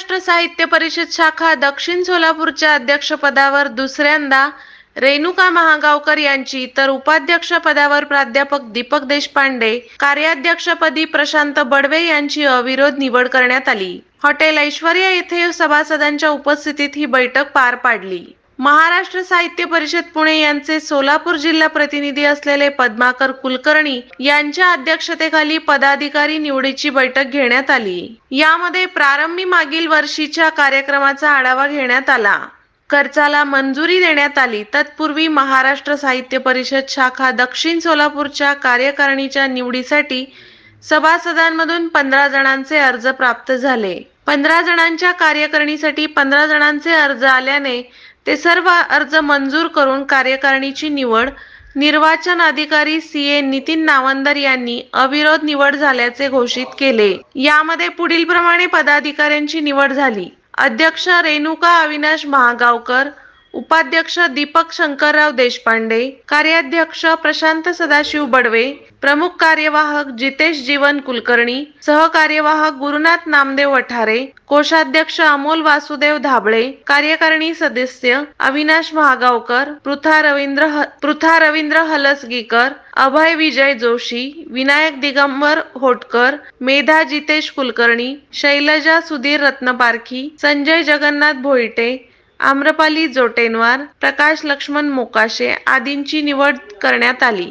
महाराष्ट्र साहित्य परिषद शाखा दक्षिण सोलापूरच्या अध्यक्षपदावर दुसऱ्यांदा रेणुका महागावकर यांची तर उपाध्यक्ष पदावर प्राध्यापक दीपक देशपांडे कार्याध्यक्षपदी प्रशांत बडवे यांची अविरोध निवड करण्यात आली हॉटेल ऐश्वर्या येथे सभासदांच्या उपस्थितीत ही बैठक पार पाडली महाराष्ट्र साहित्य परिषद पुणे यांचे सोलापूर जिल्हा प्रतिनिधी असलेले पद्माकर कुलकर्णी यांच्या अध्यक्षतेखाली पदाधिकारी निवडीची बैठक घेण्यात आली यामध्ये प्रारंभी मागील वर्षीच्या कार्यक्रमाचा आढावा घेण्यात आला खर्चाला मंजुरी देण्यात आली तत्पूर्वी महाराष्ट्र साहित्य परिषद शाखा दक्षिण सोलापूरच्या कार्यकारिणीच्या निवडीसाठी सभासदांमधून पंधरा जणांचे अर्ज प्राप्त झाले पंधरा जणांच्या कार्यकारिणीसाठी पंधरा जणांचे अर्ज आल्याने ते सर्व अर्ज मंजूर करून कार्यकारिणीची निवड निर्वाचन अधिकारी सी ए नितीन नावंदर यांनी अविरोध निवड झाल्याचे घोषित केले यामध्ये पुढील प्रमाणे पदाधिकाऱ्यांची निवड झाली अध्यक्ष रेणुका अविनाश महागावकर उपाध्यक्ष दीपक शंकरराव देशपांडे कार्याध्यक्ष प्रशांत सदाशिव बडवे प्रमुख कार्यवाहक जितेश जीवन कुलकर्णी सहकार्यवाहक गुरुनाथ नामदेव वठारे कोषाध्यक्ष अमोल वासुदेव धाबळे कार्यकारिणी सदस्य अविनाश महागावकर पृथा रवींद्र पृथा रवींद्र हलसगीकर अभय विजय जोशी विनायक दिगंबर होटकर मेधा जितेश कुलकर्णी शैलजा सुधीर रत्नपारखी संजय जगन्नाथ भोईटे आम्रपाली जोटेनवार प्रकाश लक्ष्मण मोकाशे आदींची निवड करण्यात आली